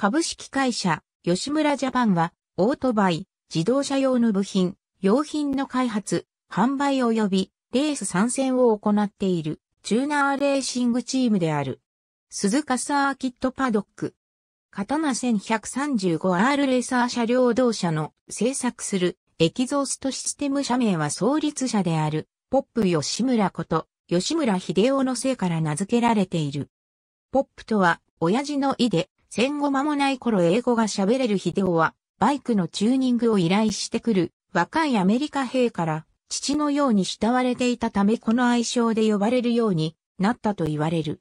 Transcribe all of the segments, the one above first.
株式会社、吉村ジャパンは、オートバイ、自動車用の部品、用品の開発、販売及び、レース参戦を行っている、チューナーレーシングチームである。鈴鹿サーキットパドック。刀 1135R レーサー車両同社の製作するエキゾーストシステム社名は創立者であるポップ吉村こと吉村秀夫の姓から名付けられている。ポップとは親父の意で戦後間もない頃英語が喋れる秀夫は、バイクのチューニングを依頼してくる若いアメリカ兵から父のように慕われていたためこの愛称で呼ばれるようになったと言われる。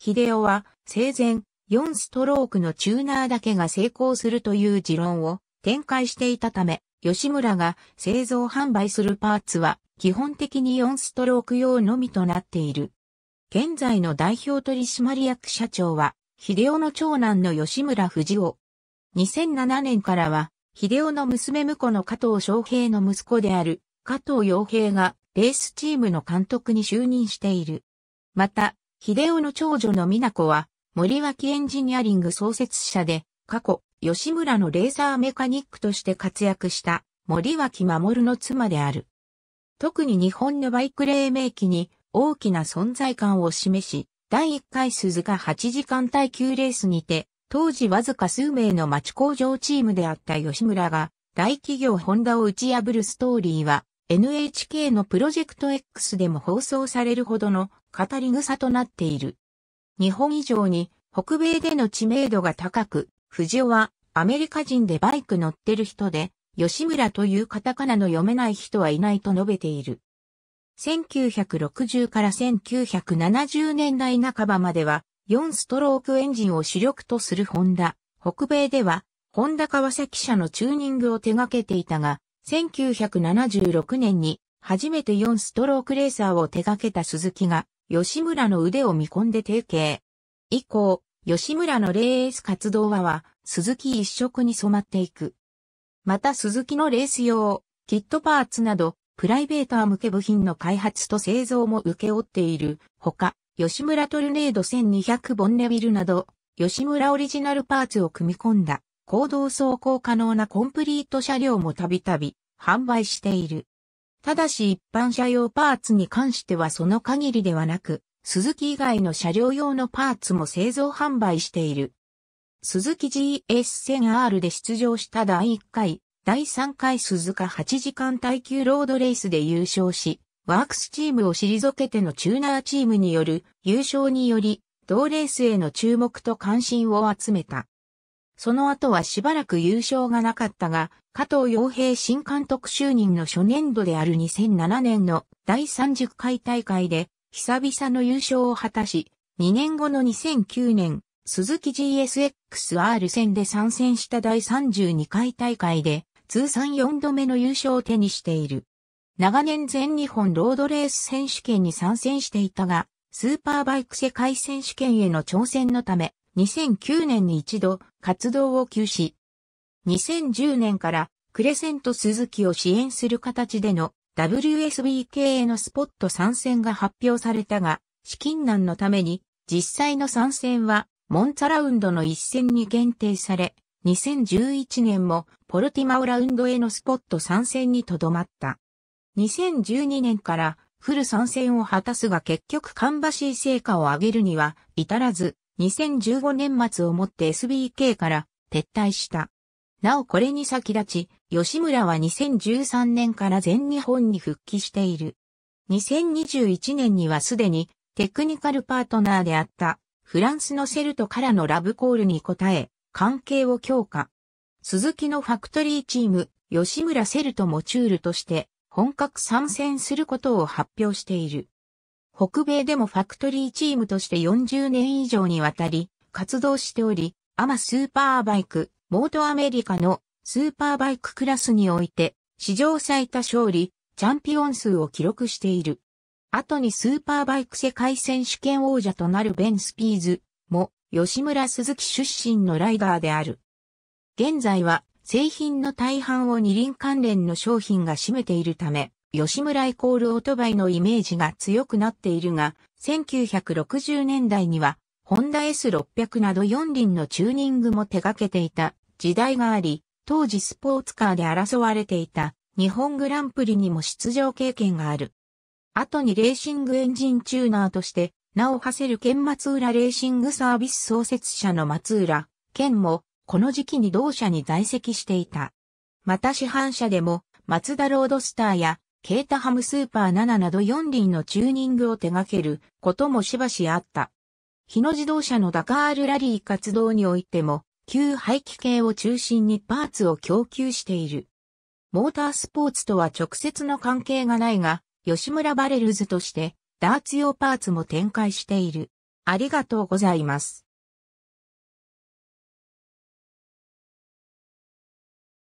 秀夫は生前4ストロークのチューナーだけが成功するという持論を展開していたため、吉村が製造販売するパーツは基本的に4ストローク用のみとなっている。現在の代表取締役社長は秀夫の長男の吉村藤夫。2007年からは、秀夫の娘婿の加藤昌平の息子である加藤洋平がレースチームの監督に就任している。また、秀夫の長女の美奈子は森脇エンジニアリング創設者で、過去、吉村のレーサーメカニックとして活躍した森脇守の妻である。特に日本のバイク黎明期に大きな存在感を示し、第1回鈴鹿8時間耐久レースにて、当時わずか数名の町工場チームであった吉村が、大企業ホンダを打ち破るストーリーは、NHK のプロジェクト X でも放送されるほどの語り草となっている。日本以上に北米での知名度が高く、藤尾はアメリカ人でバイク乗ってる人で、吉村というカタカナの読めない人はいないと述べている。1960から1970年代半ばまでは4ストロークエンジンを主力とするホンダ。北米ではホンダ川崎社のチューニングを手掛けていたが、1976年に初めて4ストロークレーサーを手掛けた鈴木が吉村の腕を見込んで提携。以降、吉村のレース活動はは鈴木一色に染まっていく。また鈴木のレース用、キットパーツなどプライベーター向け部品の開発と製造も請け負っているほか、吉村トルネード1200ボンネビルなど、吉村オリジナルパーツを組み込んだ、行動走行可能なコンプリート車両もたびたび販売している。ただし一般車用パーツに関してはその限りではなく、鈴木以外の車両用のパーツも製造販売している。鈴木 GS1000R で出場した第1回第3回鈴鹿8時間耐久ロードレースで優勝し、ワークスチームを退けてのチューナーチームによる優勝により、同レースへの注目と関心を集めた。その後はしばらく優勝がなかったが、加藤洋平新監督就任の初年度である2007年の第30回大会で、久々の優勝を果たし、2年後の2009年、鈴木 GSX-R 戦で参戦した第32回大会で、通算4度目の優勝を手にしている。長年全日本ロードレース選手権に参戦していたが、スーパーバイク世界選手権への挑戦のため、2009年に一度活動を休止。2010年からクレセント鈴木を支援する形での WSBK へのスポット参戦が発表されたが、資金難のために実際の参戦はモンツァラウンドの一戦に限定され、2011年もポルティマオラウンドへのスポット参戦にとどまった。2012年からフル参戦を果たすが結局バしい成果を上げるには至らず、2015年末をもって SBK から撤退した。なおこれに先立ち、吉村は2013年から全日本に復帰している。2021年にはすでにテクニカルパートナーであったフランスのセルトからのラブコールに応え、関係を強化。鈴木のファクトリーチーム、吉村セルとモチュールとして本格参戦することを発表している。北米でもファクトリーチームとして40年以上にわたり活動しており、アマスーパーバイク、モートアメリカのスーパーバイククラスにおいて史上最多勝利、チャンピオン数を記録している。後にスーパーバイク世界選手権王者となるベン・スピーズも吉村鈴木出身のライダーである。現在は製品の大半を二輪関連の商品が占めているため、吉村イコールオートバイのイメージが強くなっているが、1960年代には、ホンダ S600 など四輪のチューニングも手掛けていた時代があり、当時スポーツカーで争われていた日本グランプリにも出場経験がある。後にレーシングエンジンチューナーとして名を馳せる県松浦レーシングサービス創設者の松浦、県も、この時期に同社に在籍していた。また市販車でも、松田ロードスターや、ケータハムスーパー7など4輪のチューニングを手掛けることもしばしあった。日野自動車のダカールラリー活動においても、旧排気系を中心にパーツを供給している。モータースポーツとは直接の関係がないが、吉村バレルズとして、ダーツ用パーツも展開している。ありがとうございます。